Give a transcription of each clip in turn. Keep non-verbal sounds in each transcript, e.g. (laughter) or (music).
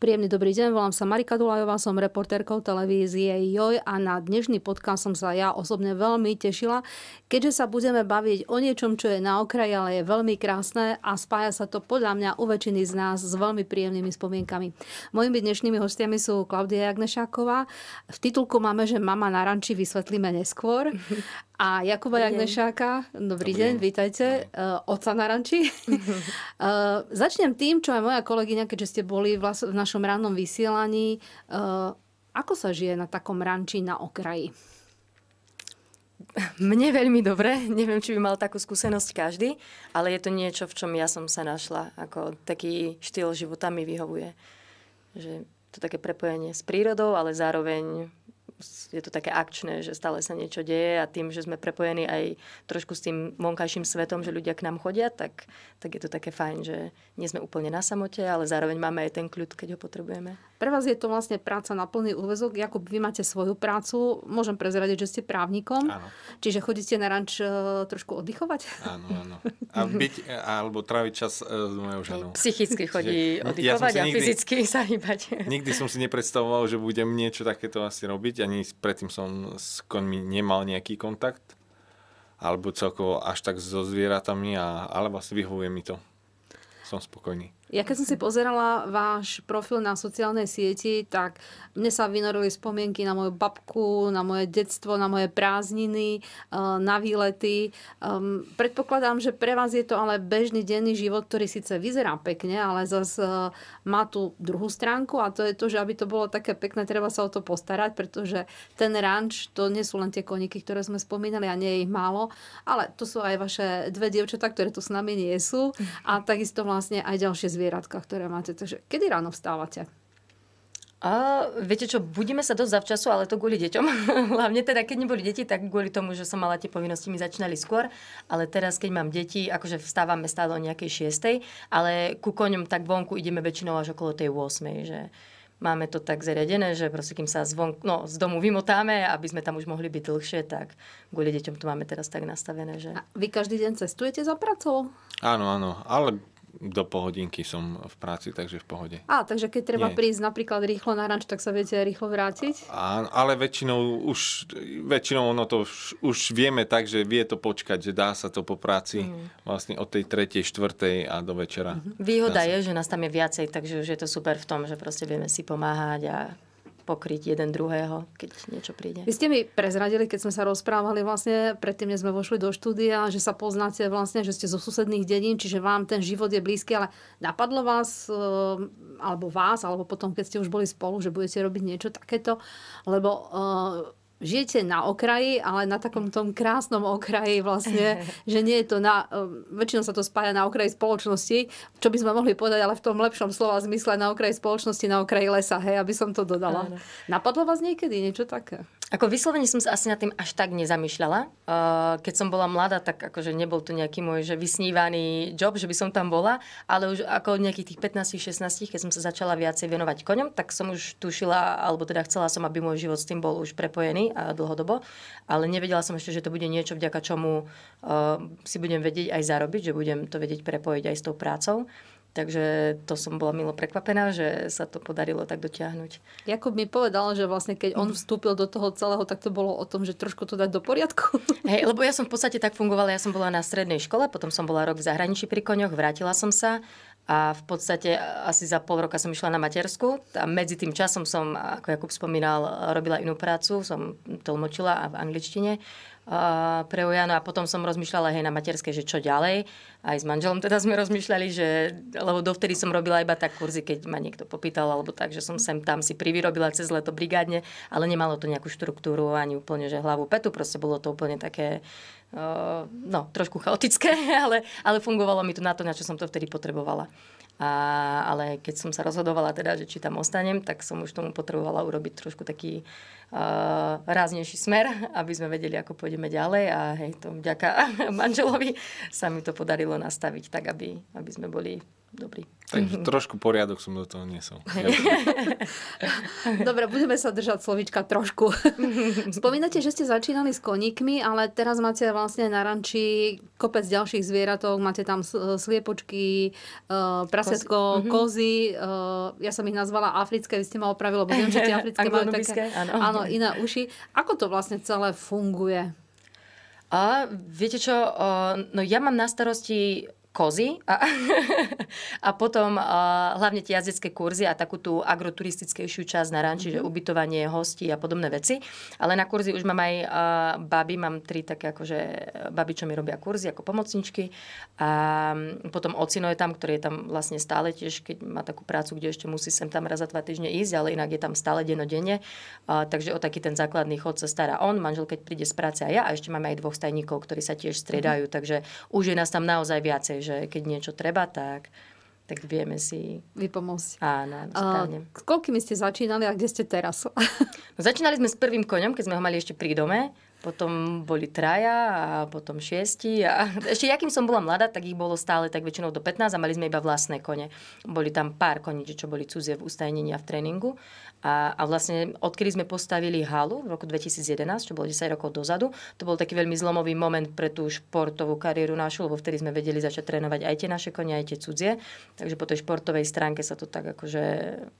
Príjemný dobrý deň, volám sa Marika Dulajová, som reportérkou televízie JOJ a na dnešný podcast som sa ja osobne veľmi tešila, keďže sa budeme baviť o niečom, čo je na okraji, ale je veľmi krásne a spája sa to podľa mňa u väčšiny z nás s veľmi príjemnými spomienkami. Mojimi dnešnými hostiami sú Klaudia Jagnešáková. V titulku máme, že mama na ranči vysvetlíme neskôr a Jakuba Dobrý Jagnešáka. Dobrý, Dobrý deň, deň, vítajte. Uh, oca na ranči. uh, (laughs) začnem tým, čo aj moja kolegyňa, keďže ste boli v, v našom rannom vysielaní. Uh, ako sa žije na takom ranči na okraji? Mne veľmi dobre. Neviem, či by mal takú skúsenosť každý, ale je to niečo, v čom ja som sa našla. Ako taký štýl života mi vyhovuje. Že to také prepojenie s prírodou, ale zároveň je to také akčné, že stále sa niečo deje a tým, že sme prepojení aj trošku s tým vonkajším svetom, že ľudia k nám chodia, tak, tak je to také fajn, že nie sme úplne na samote, ale zároveň máme aj ten kľud, keď ho potrebujeme. Pre vás je to vlastne práca na plný úvezok. Jakub, vy máte svoju prácu. Môžem prezradiť, že ste právnikom. Áno. Čiže chodíte na ranč e, trošku oddychovať? Áno, áno. A byť, e, alebo tráviť čas s e, mojou ženou. Psychicky chodí oddychovať ja a nikdy, fyzicky sa (laughs) hýbať. Nikdy som si nepredstavoval, že budem niečo takéto asi robiť. Ani predtým som s konmi nemal nejaký kontakt. Alebo celkovo až tak so zvieratami, a, ale vlastne vyhovuje mi to. Som spokojný. Ja keď som si pozerala váš profil na sociálnej sieti, tak mne sa vynorili spomienky na moju babku, na moje detstvo, na moje prázdniny, eh, na výlety. Ehm, predpokladám, že pre vás je to ale bežný denný život, ktorý síce vyzerá pekne, ale zase eh, má tú druhú stránku a to je to, že aby to bolo také pekné, treba sa o to postarať, pretože ten ranč to nie sú len tie koniky, ktoré sme spomínali a nie je ich málo, ale to sú aj vaše dve dievčatá, ktoré tu s nami nie sú (laughs) a takisto vlastne aj ďalšie zvieratá zvieratka, ktoré máte. Takže kedy ráno vstávate? A viete čo, budeme sa dosť zavčasu, ale to kvôli deťom. (laughs) Hlavne teda, keď neboli deti, tak kvôli tomu, že som mala tie povinnosti, mi začínali skôr. Ale teraz, keď mám deti, akože vstávame stále o nejakej šiestej, Ale ku koňom tak vonku ideme väčšinou až okolo tej 8. Že máme to tak zariadené, že proste kým sa zvon, no, z domu vymotáme, aby sme tam už mohli byť dlhšie, tak kvôli deťom to máme teraz tak nastavené. Že... A vy každý deň cestujete za pracou? Áno, áno, ale do pohodinky som v práci, takže v pohode. A, takže keď treba Nie. prísť napríklad rýchlo na ranč, tak sa viete rýchlo vrátiť? A, ale väčšinou už, väčšinou ono to už, už vieme tak, že vie to počkať, že dá sa to po práci mm. vlastne od tej tretej, štvrtej a do večera. Mm-hmm. Výhoda je, že nás tam je viacej, takže už je to super v tom, že proste vieme si pomáhať a pokryť jeden druhého, keď niečo príde. Vy ste mi prezradili, keď sme sa rozprávali vlastne predtým, než sme vošli do štúdia, že sa poznáte vlastne, že ste zo susedných dedín, čiže vám ten život je blízky, ale napadlo vás, eh, alebo vás, alebo potom, keď ste už boli spolu, že budete robiť niečo takéto, lebo eh, žijete na okraji, ale na takom tom krásnom okraji vlastne, (laughs) že nie je to na, eh, väčšinou sa to spája na okraji spoločnosti, čo by sme mohli povedať, ale v tom lepšom slova zmysle na okraji spoločnosti, na okraji lesa, hej, aby som to dodala. Napadlo vás niekedy niečo také? Ako vyslovene som sa asi nad tým až tak nezamýšľala. Eh, keď som bola mladá, tak akože nebol to nejaký môj že vysnívaný job, že by som tam bola, ale už ako nejakých tých 15-16, keď som sa začala viacej venovať koňom, tak som už tušila, alebo teda chcela som, aby môj život s tým bol už prepojený a dlhodobo, ale nevedela som ešte, že to bude niečo, vďaka čomu eh, si budem vedieť aj zarobiť, že budem to vedieť prepojiť aj s tou prácou. Takže to som bola milo prekvapená, že sa to podarilo tak dotiahnuť. Jakub mi povedal, že vlastne keď on mhm. vstúpil do toho celého, tak to bolo o tom, že trošku to dať do poriadku. (laughs) Hej, lebo ja som v podstate tak fungovala, ja som bola na strednej škole, potom som bola rok v zahraničí pri koňoch, vrátila som sa a v podstate asi za pol roka som išla na matersku a medzi tým časom som, ako Jakub spomínal, robila inú prácu, som tolmočila a v angličtine pre Ujano a potom som rozmýšľala aj na materskej, že čo ďalej. Aj s manželom teda sme rozmýšľali, že, lebo dovtedy som robila iba tak kurzy, keď ma niekto popýtal, alebo tak, že som sem tam si privyrobila cez leto brigádne, ale nemalo to nejakú štruktúru ani úplne, že hlavu petu, proste bolo to úplne také, no, trošku chaotické, (laughs) ale, ale fungovalo mi to na to, na čo som to vtedy potrebovala. A, ale keď som sa rozhodovala teda, že či tam ostanem, tak som už tomu potrebovala urobiť trošku taký uh, ráznejší smer, aby sme vedeli, ako pôjdeme ďalej a hej, to vďaka (laughs) manželovi sa mi to podarilo nastaviť tak, aby, aby sme boli dobrý. Takže trošku poriadok som do toho nesol. (laughs) Dobre, budeme sa držať slovička trošku. (laughs) Spomínate, že ste začínali s koníkmi, ale teraz máte vlastne na ranči kopec ďalších zvieratok, máte tam sliepočky, e, prasetko, kozy. Mhm. kozy. E, ja som ich nazvala africké, vy ste ma opravili, lebo viem, že tie africké majú také áno. áno, iné uši. Ako to vlastne celé funguje? A viete čo, no ja mám na starosti kozy a, (laughs) a potom a, hlavne tie jazdecké kurzy a takú tú agroturistickejšiu časť na ranči, mm-hmm. že mhm. ubytovanie hosti a podobné veci. Ale na kurzy už mám aj a, baby, mám tri také akože baby, čo mi robia kurzy ako pomocničky. A mm, potom ocino je tam, ktorý je tam vlastne stále tiež, keď má takú prácu, kde ešte musí sem tam raz za dva týždne ísť, ale inak je tam stále denodenne. A, takže o taký ten základný chod sa stará on, manžel keď príde z práce a ja a ešte máme aj dvoch stajníkov, ktorí sa tiež striedajú, mm-hmm. takže už je nás tam naozaj viacej že keď niečo treba, tak tak vieme si... Vypomôcť. Áno, správne. S koľkými ste začínali a kde ste teraz? (laughs) no, začínali sme s prvým koňom, keď sme ho mali ešte pri dome. Potom boli traja a potom šiesti. A (laughs) ešte, akým som bola mladá, tak ich bolo stále tak väčšinou do 15 a mali sme iba vlastné kone. Boli tam pár koní, čo boli cudzie v ustajnení a v tréningu. A, a vlastne odkedy sme postavili halu v roku 2011, čo bolo 10 rokov dozadu, to bol taký veľmi zlomový moment pre tú športovú kariéru našu, lebo vtedy sme vedeli začať trénovať aj tie naše konia, aj tie cudzie. Takže po tej športovej stránke sa to tak akože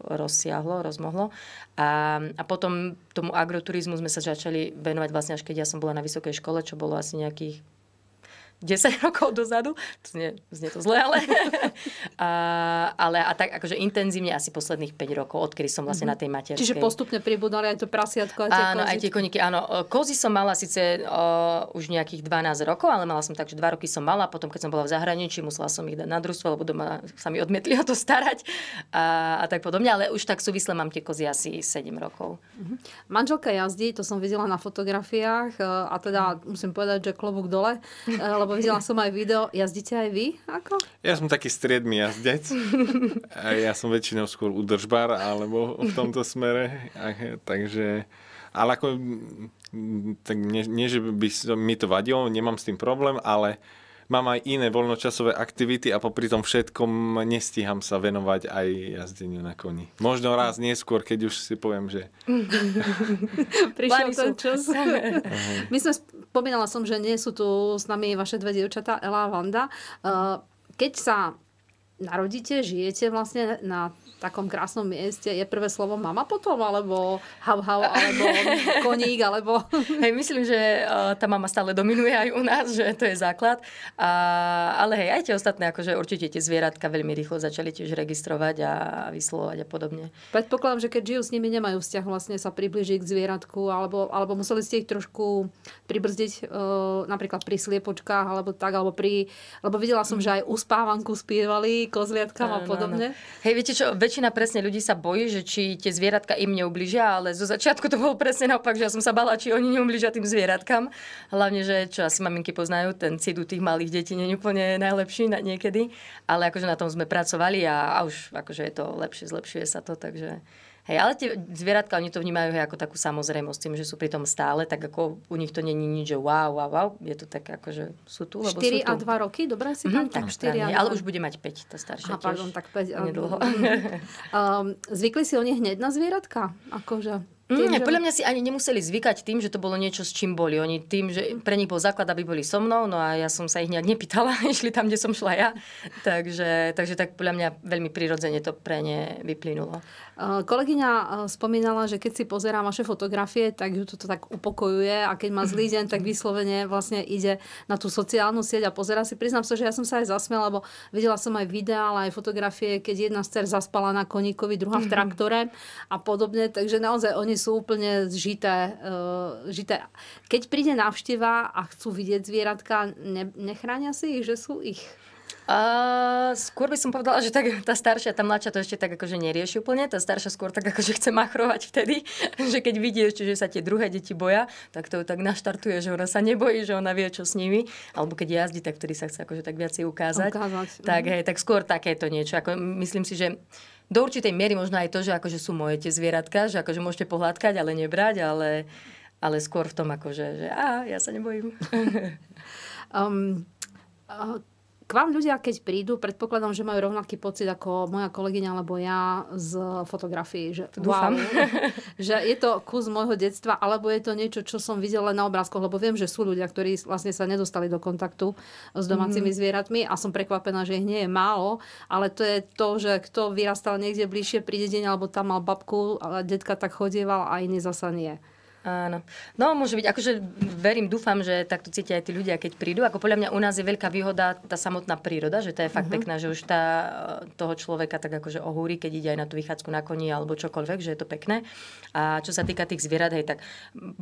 rozsiahlo, rozmohlo. A, a potom tomu agroturizmu sme sa začali venovať vlastne až keď ja som bola na vysokej škole, čo bolo asi nejakých 10 (laughs) rokov dozadu. To znie, znie to zle, ale... (laughs) a, ale a tak akože intenzívne asi posledných 5 rokov, odkedy som vlastne mm-hmm. na tej materskej. Čiže postupne pribudali aj to prasiatko aj tie Áno, kozy. aj tie koníky. Áno, e, kozy som mala síce o, e, už nejakých 12 rokov, ale mala som tak, že 2 roky som mala, potom keď som bola v zahraničí, musela som ich dať na družstvo, lebo doma sa mi odmietli (laughs) o to starať a, a tak podobne, ale už tak súvisle mám tie kozy asi 7 rokov. Mm-hmm. Manželka jazdí, to som videla na fotografiách e, a teda musím povedať, že klobúk dole, lebo lebo videla som aj video. Jazdíte aj vy? Ako? Ja som taký striedmy jazdec. (laughs) ja som väčšinou skôr udržbar, alebo v tomto smere. Takže, ale ako, tak nie, nie, že by mi to vadilo, nemám s tým problém, ale mám aj iné voľnočasové aktivity a popri tom všetkom nestíham sa venovať aj jazdeniu na koni. Možno raz neskôr, keď už si poviem, že... (laughs) Prišiel ten čas. (laughs) My sme, spomínala som, že nie sú tu s nami vaše dve dievčatá, Ela a Vanda. Eh, keď sa narodíte, žijete vlastne na takom krásnom mieste, je prvé slovo mama potom, alebo hau hau, alebo (laughs) koník, alebo... Hej, myslím, že e, tá mama stále dominuje aj u nás, že to je základ. A, ale hej, aj tie ostatné, akože určite tie zvieratka veľmi rýchlo začali tiež registrovať a vyslovať a podobne. Predpokladám, že keď žijú s nimi, nemajú vzťah vlastne sa približiť k zvieratku, alebo, alebo museli ste ich trošku pribrzdiť e, napríklad pri sliepočkách, alebo tak, alebo pri... Lebo videla som, mhm. že aj uspávanku spievali, kozliatkám a podobne. Áno. Hej, viete čo, väčšina presne ľudí sa bojí, že či tie zvieratka im neubližia, ale zo začiatku to bolo presne naopak, že ja som sa bala, či oni neublížia tým zvieratkám. Hlavne, že čo asi maminky poznajú, ten cit u tých malých detí nie je úplne najlepší na niekedy, ale akože na tom sme pracovali a, a už akože je to lepšie, zlepšuje sa to, takže... Hej, ale tie zvieratka, oni to vnímajú hej, ako takú samozrejmosť, tým, že sú pri tom stále, tak ako u nich to není nič, že wow, wow, wow, je to tak ako, že sú tu, lebo 4 sú tu. a 2 roky, dobrá si tam? Mm, tak 4 a 2. ale už bude mať 5, to staršie Aha, tiež. pardon, tak 5. Nedlho. Mm, mm. (laughs) um, zvykli si oni hneď na zvieratka? Akože Mm, tým, mm, že... Podľa mňa si ani nemuseli zvykať tým, že to bolo niečo, s čím boli. Oni tým, že pre nich bol základ, aby boli so mnou, no a ja som sa ich nejak nepýtala, (laughs) išli tam, kde som šla ja. Takže, takže tak podľa mňa veľmi prirodzene to pre ne vyplynulo. Kolegyňa e, spomínala, že keď si pozerá vaše fotografie, tak ju to tak upokojuje a keď má zlý deň, tak vyslovene vlastne ide na tú sociálnu sieť a pozera si. Priznám sa, že ja som sa aj zasmiala, lebo videla som aj videá, ale aj fotografie, keď jedna z cer zaspala na koníkovi, druhá v (laughs) traktore a podobne. Takže naozaj oni sú úplne zžité. Uh, eh, žité. Keď príde návšteva a chcú vidieť zvieratka, ne, nechránia si ich, že sú ich? Uh, skôr by som povedala, že tak, tá staršia, tá mladšia to ešte tak akože nerieši úplne. Tá staršia skôr tak akože chce machrovať vtedy, (laughs) že keď vidí ešte, že sa tie druhé deti boja, tak to tak naštartuje, že ona sa nebojí, že ona vie, čo s nimi. Alebo keď jazdí, tak vtedy sa chce akože tak viacej ukázať. ukázať. Tak, mm. hej, tak skôr takéto niečo. Ako, myslím si, že do určitej miery možno aj to, že akože sú moje tie zvieratka, že akože môžete pohľadkať, ale nebrať, ale, ale skôr v tom akože, že á, ja sa nebojím. (laughs) um, uh, k vám ľudia, keď prídu, predpokladám, že majú rovnaký pocit ako moja kolegyňa alebo ja z fotografií. Že, Dúfam. Wow, (laughs) že je to kus môjho detstva, alebo je to niečo, čo som videla na obrázkoch, lebo viem, že sú ľudia, ktorí vlastne sa nedostali do kontaktu s domácimi mm-hmm. zvieratmi a som prekvapená, že ich nie je málo, ale to je to, že kto vyrastal niekde bližšie pri dedine, alebo tam mal babku, ale detka tak chodieval a iný zasa nie. Áno. No, môže byť, akože verím, dúfam, že takto cítia aj tí ľudia, keď prídu. Ako podľa mňa u nás je veľká výhoda tá samotná príroda, že to je fakt uh-huh. Mhm. pekná, že už tá, e, toho človeka tak akože ohúri, keď ide aj na tú vychádzku na koni alebo čokoľvek, že je to pekné. A čo sa týka tých zvierat, hej, tak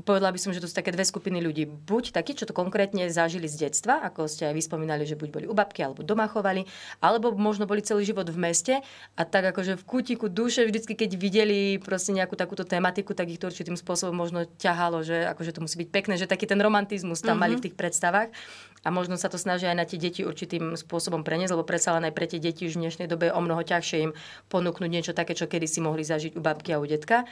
povedala by som, že to sú také dve skupiny ľudí. Buď takí, čo to konkrétne zažili z detstva, ako ste aj vyspomínali, že buď boli u babky alebo doma chovali, alebo možno boli celý život v meste a tak akože v kútiku duše vždycky, keď videli proste nejakú takúto tematiku, tak ich to určitým spôsobom možno ťahalo, že akože to musí byť pekné, že taký ten romantizmus tam mm-hmm. mali v mhm. tých predstavách a možno sa to snažia aj na tie deti určitým spôsobom preniesť, lebo predsa len aj pre tie deti už v dnešnej dobe je o mnoho ťažšie im ponúknuť niečo také, čo kedy si mohli zažiť u babky a u detka.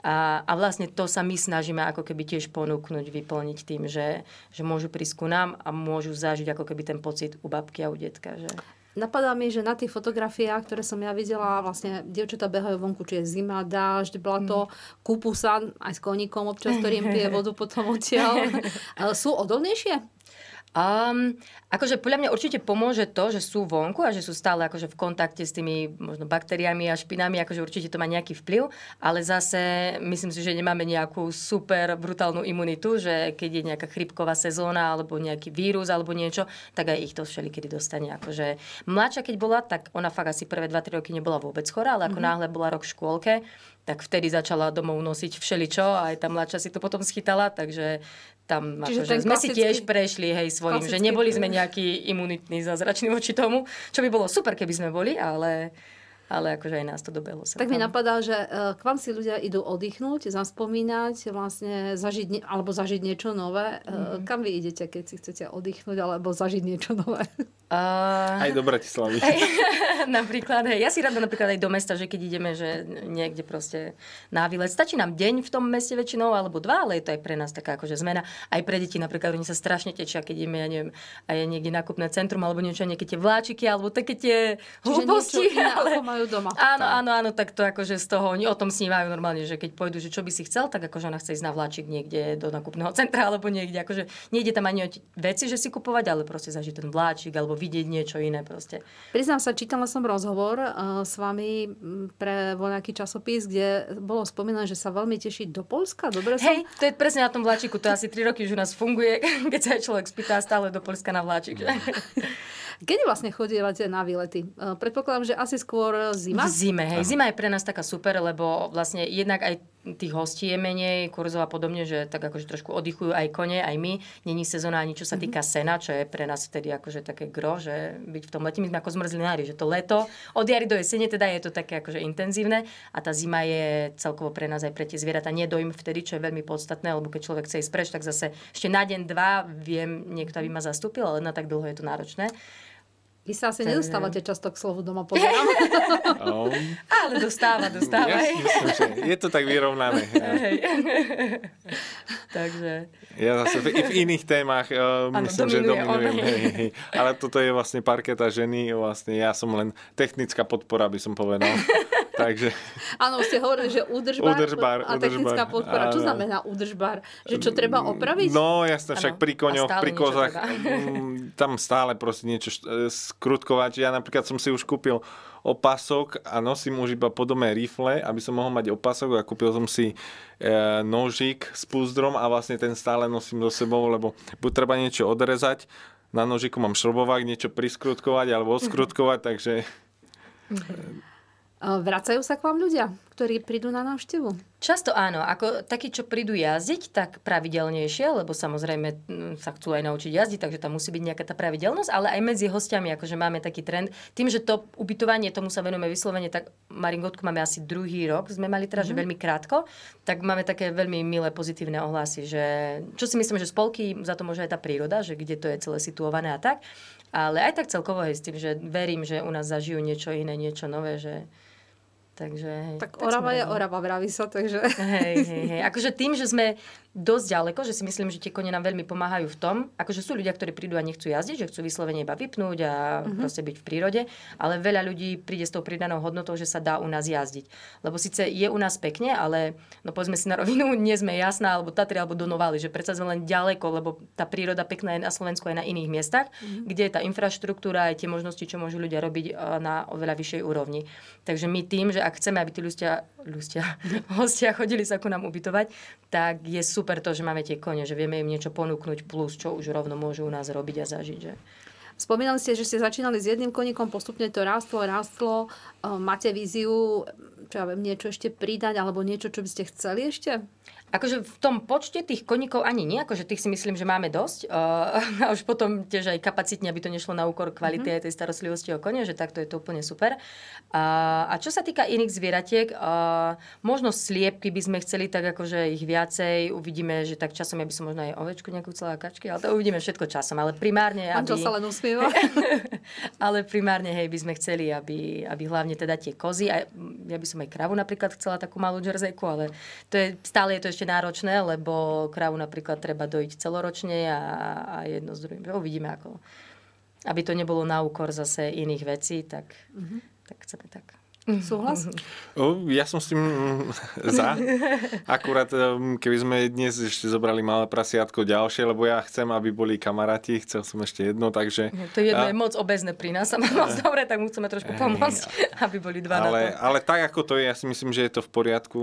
A, a vlastne to sa my snažíme ako keby tiež ponúknuť, vyplniť tým, že, že môžu prísť ku nám a môžu zažiť ako keby ten pocit u babky a u detka. Že... Napadá mi, že na tých fotografiách, ktoré som ja videla, vlastne dievčatá behajú vonku, či je zima, dážď, blato, mm. kúpu sa aj s koníkom občas, ktorým pije vodu potom odtiaľ. (laughs) Sú odolnejšie? Um, akože podľa mňa určite pomôže to, že sú vonku a že sú stále akože v kontakte s tými možno baktériami a špinami, akože určite to má nejaký vplyv, ale zase myslím si, že nemáme nejakú super brutálnu imunitu, že keď je nejaká chrypková sezóna alebo nejaký vírus alebo niečo, tak aj ich to všelikedy dostane. Akože mladšia keď bola, tak ona fakt asi prvé 2-3 roky nebola vôbec chorá, ale ako mm-hmm. náhle bola rok v škôlke, tak vtedy začala domov nosiť všeličo a aj tá mladšia si to potom schytala, takže tam Čiže akože, sme klasický... si tiež prešli hej svojim, že neboli sme nejaký imunitní zázrační voči tomu, čo by bolo super, keby sme boli, ale ale akože aj nás to dobehlo. Tak mi napadá, že e, k vám si ľudia idú oddychnúť, zaspomínať, vlastne zažiť, alebo zažiť niečo nové. Mm-hmm. Kam vy idete, keď si chcete oddychnúť alebo zažiť niečo nové? Uh, aj do Bratislavy. Aj, (laughs) napríklad, hej, ja si rada napríklad aj do mesta, že keď ideme, že niekde proste na výlet. Stačí nám deň v tom meste väčšinou, alebo dva, ale je to aj pre nás taká akože zmena. Aj pre deti napríklad, oni sa strašne tečia, keď ideme, ja neviem, aj niekde nákupné centrum, alebo niečo, nejaké tie vláčiky, alebo také tie hlúposti. ale... majú doma. Áno, áno, áno, tak to akože z toho, oni o tom snívajú normálne, že keď pôjdu, že čo by si chcel, tak akože ona chce ísť na vláčik niekde do nákupného (laughs) centra, alebo niekde, akože nejde tam ani o veci, že si kupovať, ale proste zažiť ten vláčik, alebo vidieť niečo iné proste. Priznám sa, čítala som rozhovor eh, s vami mm, pre voľaký časopis, kde bolo spomínané, že sa veľmi teší do Polska. Dobre som? Hej, to je presne na tom vláčiku. To asi 3 roky už u nás funguje, (laughs) keď sa človek spýta stále do Polska na vláčik. Že? No. (laughs) Kedy vlastne chodíte na výlety? Eh, predpokladám, že asi skôr zima? V zime, hej. Zima je pre nás taká super, lebo vlastne jednak aj tých hostí je menej, kurzov a podobne, že tak akože trošku oddychujú aj kone, aj my. Není sezóna ani čo sa mhm. týka sena, čo je pre nás vtedy akože také gro, že byť v tom lete, my sme ako zmrzlinári, že to leto od jary do jesene teda je to také akože intenzívne a tá zima je celkovo pre nás aj pre tie zvieratá nedojím vtedy, čo je veľmi podstatné, lebo keď človek chce ísť preč, tak zase ešte na deň, dva viem, niekto by ma zastúpil, ale na tak dlho je to náročné. Vy sa asi nedostávate často k slovu doma, pozerám. (laughs) No. Ale dostáva, dostáva. Ja myslím, že je to tak vyrovnané. (laughs) Takže... Ja zase v, v iných témach eh, myslím, že dominujem. Ale toto je vlastne parketa ženy. Vlastne ja som len technická podpora, by som povedal. (laughs) Takže... (laughs) Áno, ste hovorili, že údržbár, údržbár a údržbár, technická podpora. Čo znamená údržbár? Že čo treba opraviť? No jasne, však pri koňoch, pri kozách, (laughs) mm, tam stále proste niečo e, skrutkovať. Ja napríklad som si už kúpil opasok a nosím už iba podobné rifle, aby som mohol mať opasok a kúpil som si e, nožík s púzdrom a vlastne ten stále nosím so sebou, lebo buď treba niečo odrezať, na nožiku mám šrobovák, niečo priskrutkovať alebo odskrutkovať, mhm. mm-hmm. takže... Mm-hmm. Vracajú sa k vám ľudia? ktorí prídu na návštevu? Často áno. Ako takí, čo prídu jazdiť, tak pravidelnejšie, lebo samozrejme mm, sa chcú aj naučiť jazdiť, takže tam musí byť nejaká tá pravidelnosť, ale aj medzi hostiami, akože máme taký trend. Tým, že to ubytovanie, tomu sa venujeme vyslovene, tak Maringotku máme asi druhý rok, sme mali teraz, mm-hmm. že mhm. veľmi krátko, tak máme také veľmi milé pozitívne ohlasy, že čo si myslím, že spolky, za to môže aj tá príroda, že kde to je celé situované a tak. Ale aj tak celkovo je s tým, že verím, že u nás zažijú niečo iné, niečo nové, že Takže, hej, tak, tak Orava je Orava, vraví sa, takže... Hej, hej, hej. Akože tým, že sme dosť ďaleko, že si myslím, že tie kone nám veľmi pomáhajú v tom, akože sú ľudia, ktorí prídu a nechcú jazdiť, že chcú vyslovene iba vypnúť a mm-hmm. proste byť v prírode, ale veľa ľudí príde s tou pridanou hodnotou, že sa dá u nás jazdiť. Lebo síce je u nás pekne, ale no povedzme si na rovinu, (laughs) nie sme jasná, alebo Tatry, alebo Donovali, že predsa sme len ďaleko, lebo tá príroda pekná je na Slovensku aj na iných miestach, mm-hmm. kde je tá infraštruktúra, aj tie možnosti, čo môžu ľudia robiť e, na oveľa vyššej úrovni. Takže my tým, že ak chceme, aby tí ľudia, ľudia, (laughs) hostia chodili sa ku nám ubytovať, tak je super to, že máme tie kone, že vieme im niečo ponúknuť plus, čo už rovno môžu u nás robiť a zažiť. Že? Spomínali ste, že ste začínali s jedným koníkom, postupne to rástlo, rástlo. Máte víziu, čo ja viem, niečo ešte pridať alebo niečo, čo by ste chceli ešte? Akože v tom počte tých koníkov ani nie, akože tých si myslím, že máme dosť. Uh, a už potom tiež aj kapacitne, aby to nešlo na úkor kvality mm-hmm. aj tej starostlivosti o kone, že takto je to úplne super. Uh, a čo sa týka iných zvieratiek, uh, možno sliepky by sme chceli tak akože ich viacej. Uvidíme, že tak časom, ja by som možno aj ovečku nejakú celá kačky, ale to uvidíme všetko časom. Ale primárne... Aby... sa len usmieva. (laughs) ale primárne, hej, by sme chceli, aby, aby hlavne teda tie kozy, a ja by som som aj kravu napríklad chcela takú malú jerseyku, ale to je, stále je to ešte náročné, lebo kravu napríklad treba dojiť celoročne a, a jedno s druhým. Uvidíme ako. Aby to nebolo na úkor zase iných vecí, tak, mm-hmm. tak chceme tak. Mm-hmm. Súhlas? Mm-hmm. Ja som s tým mm, za. (laughs) Akurát, keby sme dnes ešte zobrali malé prasiatko ďalšie, lebo ja chcem, aby boli kamaráti, chcel som ešte jedno, takže... Mhm, to jedno a... je moc obezné pri nás, ale moc (laughs) dobre, tak mu chceme trošku pomôcť, aby boli dva ale, na to. Ale tak ako to je, ja si myslím, že je to v poriadku,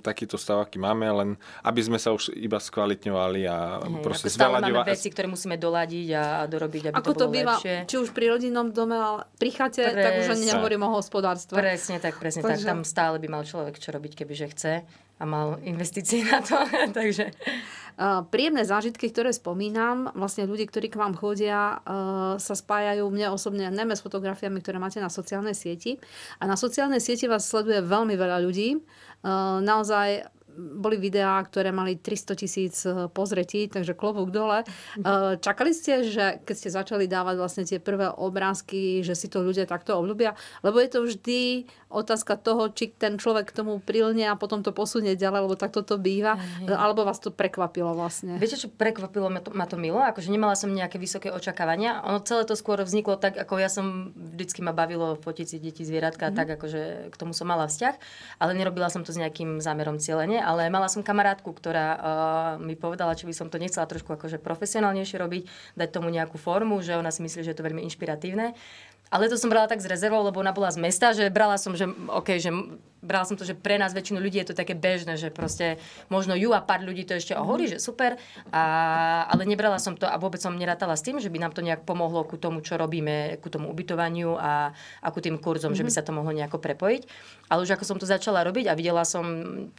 takýto stav, aký máme, len aby sme sa už iba skvalitňovali a hmm, proste zveľaďovali. veci, ktoré musíme doladiť a, dorobiť, aby ako to bolo to býva, lepšie. Či už pri rodinnom dome, ale prichate, tak už ani nehovorím o hospodárstve. Presne tak, presne Takže... tak. Tam stále by mal človek čo robiť, kebyže chce a mal investície na to. (laughs) Takže... príjemné zážitky, ktoré spomínam, vlastne ľudí, ktorí k vám chodia, sa spájajú mne osobne najmä s fotografiami, ktoré máte na sociálnej sieti. A na sociálnej sieti vás sleduje veľmi veľa ľudí. naozaj boli videá, ktoré mali 300 tisíc eh, pozretí, takže klobúk dole. Eh, čakali ste, že keď ste začali dávať vlastne tie prvé obrázky, že si to ľudia takto obľúbia? Lebo je to vždy otázka toho, či ten človek k tomu prilne a potom to posunie ďalej, lebo takto to býva. Aj. Eh, alebo vás to prekvapilo vlastne? Viete, čo prekvapilo ma to, ma to milo? Akože nemala som nejaké vysoké očakávania. Ono celé to skôr vzniklo tak, ako ja som vždycky ma bavilo fotiť si deti zvieratka, mm. tak akože k tomu som mala vzťah, ale nerobila som to s nejakým zámerom cieľene ale mala som kamarátku, ktorá uh, mi povedala, či by som to nechcela trošku akože profesionálnejšie robiť, dať tomu nejakú formu, že ona si myslí, že je to veľmi inšpiratívne. Ale to som brala tak z rezervou, lebo ona bola z mesta, že brala som, že, okay, že brala som to, že pre nás väčšinu ľudí je to také bežné, že proste možno ju a pár ľudí to ešte ohorí, že super, a, ale nebrala som to a vôbec som nerátala s tým, že by nám to nejak pomohlo ku tomu, čo robíme, ku tomu ubytovaniu a, a ku tým kurzom, mm-hmm. že by mhm. sa to mohlo nejako prepojiť. Ale už ako som to začala robiť a videla som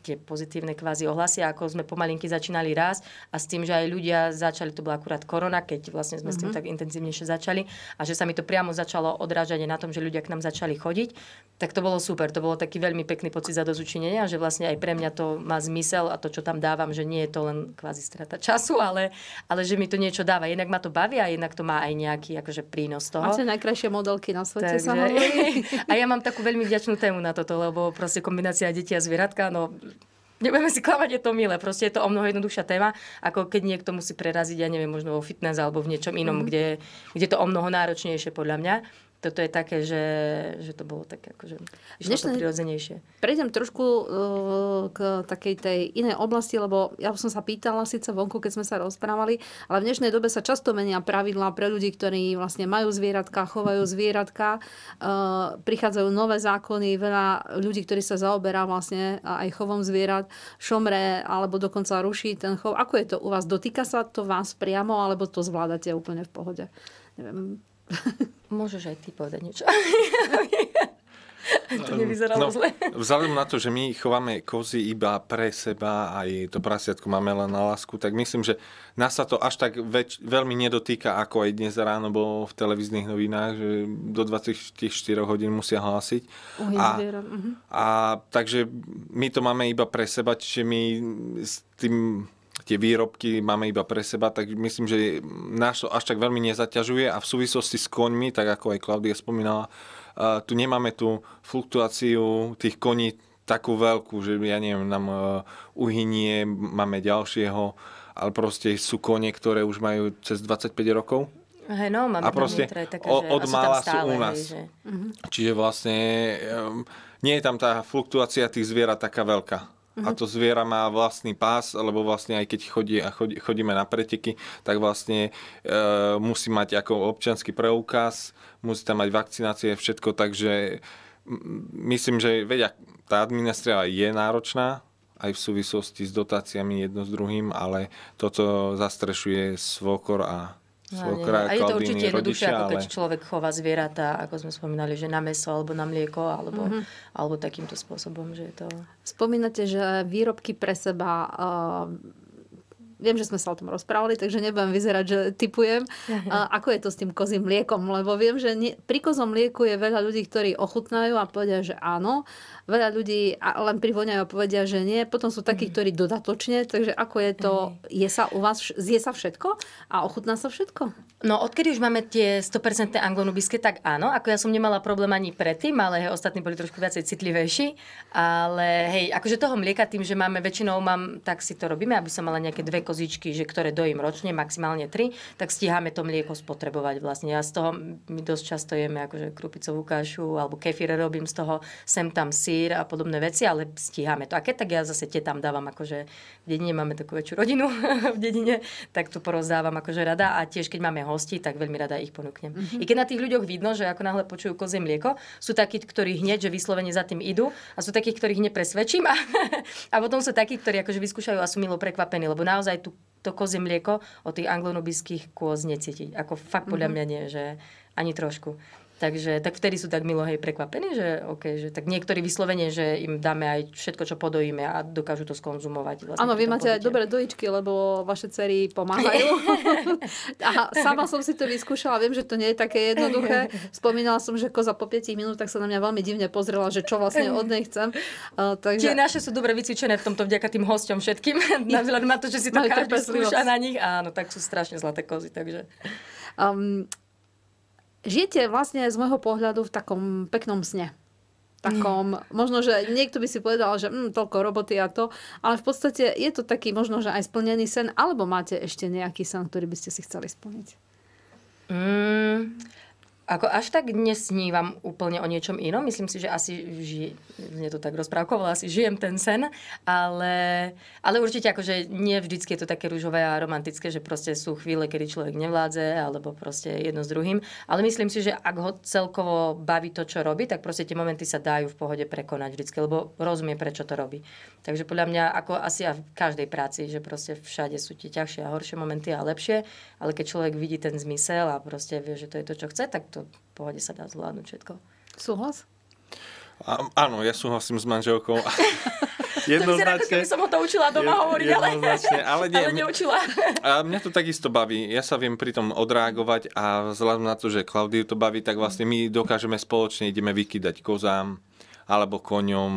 tie pozitívne kvázi ohlasy, ako sme pomalinky začínali raz a s tým, že aj ľudia začali, to bola akurát korona, keď vlastne sme mm-hmm. s tým mhm. tak intenzívnejšie začali a že sa mi to priamo začalo odrážať na tom, že ľudia k nám začali chodiť, tak to bolo super, to bolo taký veľmi pekný pekný pocit dozučinenia, že vlastne aj pre mňa to má zmysel a to, čo tam dávam, že nie je to len kvázi strata času, ale, ale že mi to niečo dáva. Jednak ma to baví a jednak to má aj nejaký akože prínos toho. Máte najkrajšie modelky na svete, Takže, sa hovorí. (laughs) A ja mám takú veľmi vďačnú tému na toto, lebo proste kombinácia deti a zvieratka, no nebudeme si klamať, je to milé. Proste je to o mnoho jednoduchšia téma, ako keď niekto musí preraziť, ja neviem, možno vo fitness alebo v niečom inom, mm-hmm. kde, kde je to o mnoho náročnejšie podľa mňa toto je také, že, že to bolo také akože Dnešné, to prirodzenejšie. Prejdem trošku uh, k takej tej inej oblasti, lebo ja som sa pýtala síce vonku, keď sme sa rozprávali, ale v dnešnej dobe sa často menia pravidlá pre ľudí, ktorí vlastne majú zvieratka, chovajú zvieratka. Uh, prichádzajú nové zákony, veľa ľudí, ktorí sa zaoberá vlastne aj chovom zvierat, šomre alebo dokonca ruší ten chov. Ako je to u vás? Dotýka sa to vás priamo alebo to zvládate úplne v pohode? Neviem. Môžeš aj ty povedať niečo. (laughs) to nevyzeralo no, zle. Vzhľadom na to, že my chováme kozy iba pre seba a to prasiatko máme len na lásku, tak myslím, že nás sa to až tak več, veľmi nedotýka, ako aj dnes ráno bolo v televíznych novinách, že do 24 hodín musia hlásiť. A, mhm. a takže my to máme iba pre seba, čiže my s tým tie výrobky máme iba pre seba, tak myslím, že nás to až tak veľmi nezaťažuje a v súvislosti s koňmi, tak ako aj Klaudia spomínala, tu nemáme tú fluktuáciu tých koní takú veľkú, že ja neviem, nám e, uhynie, máme ďalšieho, ale proste sú kone, ktoré už majú cez 25 rokov. Hey no, máme a proste vnútre, také, o, od mála sú, stále, sú u nás. Hej, že... Mhm. Čiže vlastne nie je tam tá fluktuácia tých zvierat taká veľká. Uh-huh. A to zviera má vlastný pás, lebo vlastne aj keď chodí a chodí, chodíme na preteky, tak vlastne e, musí mať ako občanský preukaz, musí tam mať vakcinácie, všetko, takže myslím, že vedia, tá administrácia je náročná, aj v súvislosti s dotáciami jedno s druhým, ale toto zastrešuje Svokor a Svokrá, a je to určite jednoduchšie, ako keď človek chová zvieratá, ako sme spomínali, že na meso alebo na mlieko, alebo, mm-hmm. alebo takýmto spôsobom. Že je to... Spomínate, že výrobky pre seba uh, viem, že sme sa o tom rozprávali, takže nebudem vyzerať, že typujem. A ako je to s tým kozím mliekom? Lebo viem, že nie, pri kozom mlieku je veľa ľudí, ktorí ochutnajú a povedia, že áno. Veľa ľudí len privoňajú a povedia, že nie. Potom sú takí, mhm. ktorí dodatočne. Takže ako je to? Mhm. Je sa u vás, zje sa všetko a ochutná sa všetko? No, odkedy už máme tie 100% anglonubiske, tak áno. Ako ja som nemala problém ani predtým, ale ostatní boli trošku viacej citlivejší. Ale hej, akože toho mlieka tým, že máme väčšinou, mám, tak si to robíme, aby som mala nejaké dve kozičky, že ktoré dojím ročne, maximálne tri, tak stíhame to mlieko spotrebovať vlastne. Ja z toho, my dosť často jeme akože krupicovú kašu alebo kefír robím z toho, sem tam sír a podobné veci, ale stíhame to. A keď tak ja zase tie tam dávam akože v dedine máme takú väčšiu rodinu (laughs) v dedine, tak tu porozdávam akože rada a tiež keď máme hosti, tak veľmi rada ich ponúknem. Mm-hmm. I keď na tých ľuďoch vidno, že ako náhle počujú kozie mlieko, sú takí, ktorí hneď, že vyslovene za tým idú a sú takí, ktorých nepresvedčím (laughs) a, a potom sú takí, ktorí akože vyskúšajú a sú milo prekvapení, lebo naozaj naozaj tu to kozie mlieko od tých anglonubiských kôz necítiť. Ako fakt podľa mm-hmm. mňa nie, že ani trošku. Takže tak vtedy sú tak milo hej prekvapení, že, okay, že tak niektorí vyslovene, že im dáme aj všetko, čo podojíme a dokážu to skonzumovať. Vlastne Áno, vlastne vy máte aj dobré dojičky, lebo vaše cery pomáhajú. (laughs) a sama som si to vyskúšala, viem, že to nie je také jednoduché. Spomínala som, že koza po 5 minútach sa na mňa veľmi divne pozrela, že čo vlastne od nej chcem. Uh, takže... Tie naše sú dobre vycvičené v tomto vďaka tým hostom všetkým. (laughs) na to, že si to každý skúša na nich. Áno, tak sú strašne zlaté kozy, takže... Um, žijete vlastne z môjho pohľadu v takom peknom sne. Takom, možno, že niekto by si povedal, že mm, toľko roboty a to, ale v podstate je to taký možno, že aj splnený sen, alebo máte ešte nejaký sen, ktorý by ste si chceli splniť? Mm, ako až tak nesnívam úplne o niečom inom. Myslím si, že asi ži... mne to tak rozprávkovalo, asi žijem ten sen, ale, ale určite akože nie vždycky je to také rúžové a romantické, že proste sú chvíle, kedy človek nevládze alebo proste jedno s druhým. Ale myslím si, že ak ho celkovo baví to, čo robí, tak proste tie momenty sa dajú v pohode prekonať vždycky, lebo rozumie, prečo to robí. Takže podľa mňa, ako asi a v každej práci, že proste všade sú tie ťažšie a horšie momenty a lepšie, ale keď človek vidí ten zmysel a proste vie, že to je to, čo chce, tak to v pohode sa dá zvládnuť všetko. Súhlas? A, áno, ja súhlasím s manželkou. (laughs) jednoznačne. som ho to učila doma jed, hovoriť, ale, ale, nie, ale neučila. A mňa to takisto baví. Ja sa viem pri tom odreagovať a vzhľadom na to, že Klaudiu to baví, tak vlastne my dokážeme spoločne, ideme vykydať kozám alebo koňom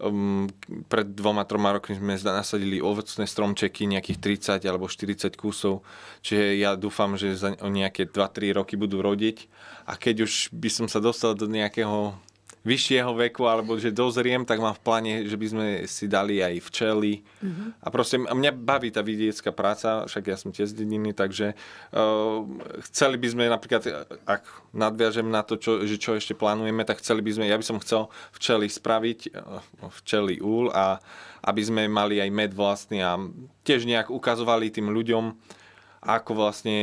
um, pred dvoma, troma rokmi sme nasadili ovocné stromčeky, nejakých 30 alebo 40 kusov, čiže ja dúfam, že za nejaké 2-3 roky budú rodiť a keď už by som sa dostal do nejakého vyššieho veku, alebo že dozriem, tak mám v pláne, že by sme si dali aj včely. Uh-huh. A proste a mňa baví tá vidiecká práca, však ja som tiež z dediny, takže uh, chceli by sme napríklad, e, ak nadviažem na to, čo, že čo ešte plánujeme, tak chceli by sme, ja by som chcel včely spraviť, e, včely úl a aby sme mali aj med vlastný a tiež nejak ukazovali tým ľuďom, ako vlastne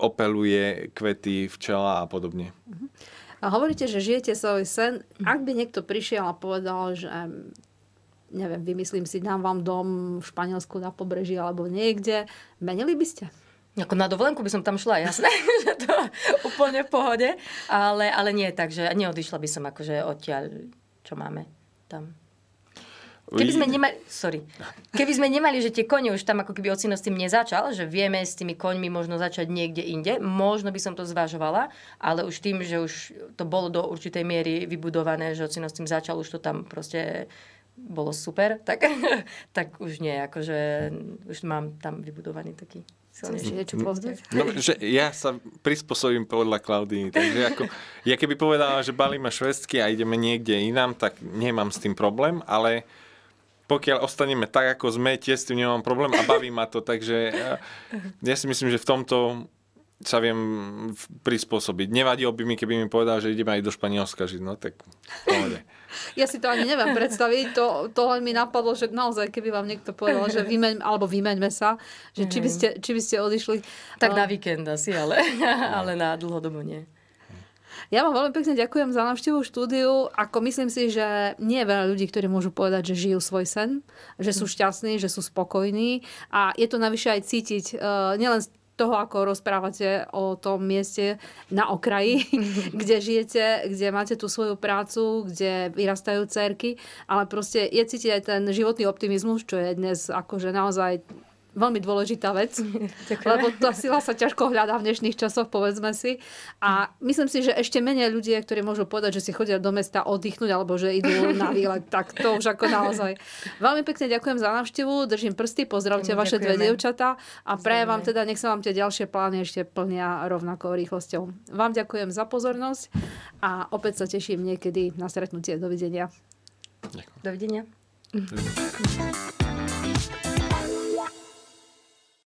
opeluje kvety včela a podobne. Uh-huh. A hovoríte, že žijete svoj sen. Ak by niekto prišiel a povedal, že neviem, vymyslím si, dám vám dom v Španielsku na pobreží alebo niekde, menili by ste? Ako na dovolenku by som tam šla, jasné, (laughs) že to úplne v pohode, ale, ale nie, takže neodišla by som akože odtiaľ, čo máme tam. Keby sme nemali, sorry, keby sme nemali, že tie kone už tam ako keby ocino s tým nezačal, že vieme s tými koňmi možno začať niekde inde, možno by som to zvažovala, ale už tým, že už to bolo do určitej miery vybudované, že ocino s tým začal, už to tam proste bolo super, tak, (laughs) tak už nie, akože už mám tam vybudovaný taký No, že ja sa prispôsobím podľa Klaudiny. Takže ako, ja keby povedala, že balíme švestky a ideme niekde inám, tak nemám s tým problém, ale pokiaľ ostaneme tak, ako sme, tie s tým nemám problém a baví ma to, takže ja, eh, ja si myslím, že v tomto sa viem prispôsobiť. Nevadilo by mi, keby mi povedal, že ideme aj do Španielska žiť, no tak pohode. Ja si to ani neviem predstaviť, to, to len mi napadlo, že naozaj, keby vám niekto povedal, že vymeň, alebo vymeňme sa, že či by mhm. ste, či by ste odišli. Tak eh, na víkend asi, ale, (laughs) ale na dlhodobo nie. Ja vám veľmi pekne ďakujem za návštevu štúdiu. Ako myslím si, že nie je veľa ľudí, ktorí môžu povedať, že žijú svoj sen, že sú mhm. šťastní, že sú spokojní a je to navyše aj cítiť uh, nielen toho, ako rozprávate o tom mieste na okraji, mhm. (laughs) kde žijete, kde máte tú svoju prácu, kde vyrastajú cerky, ale proste je cítiť aj ten životný optimizmus, čo je dnes akože naozaj veľmi dôležitá vec, (laughs) Ďakujem. lebo tá sila vlastne sa ťažko hľadá v dnešných časoch, povedzme si. A myslím si, že ešte menej ľudí, ktorí môžu povedať, že si chodia do mesta oddychnúť alebo že idú (laughs) na výlet, tak to už ako naozaj. Veľmi pekne ďakujem za návštevu, držím prsty, pozdravte vaše dve dievčatá a prajem vám teda, nech sa vám tie ďalšie plány ešte plnia rovnakou rýchlosťou. Vám ďakujem za pozornosť a opäť sa teším niekedy na stretnutie. Dovidenia. Ďakujem. Dovidenia. Dovidenia.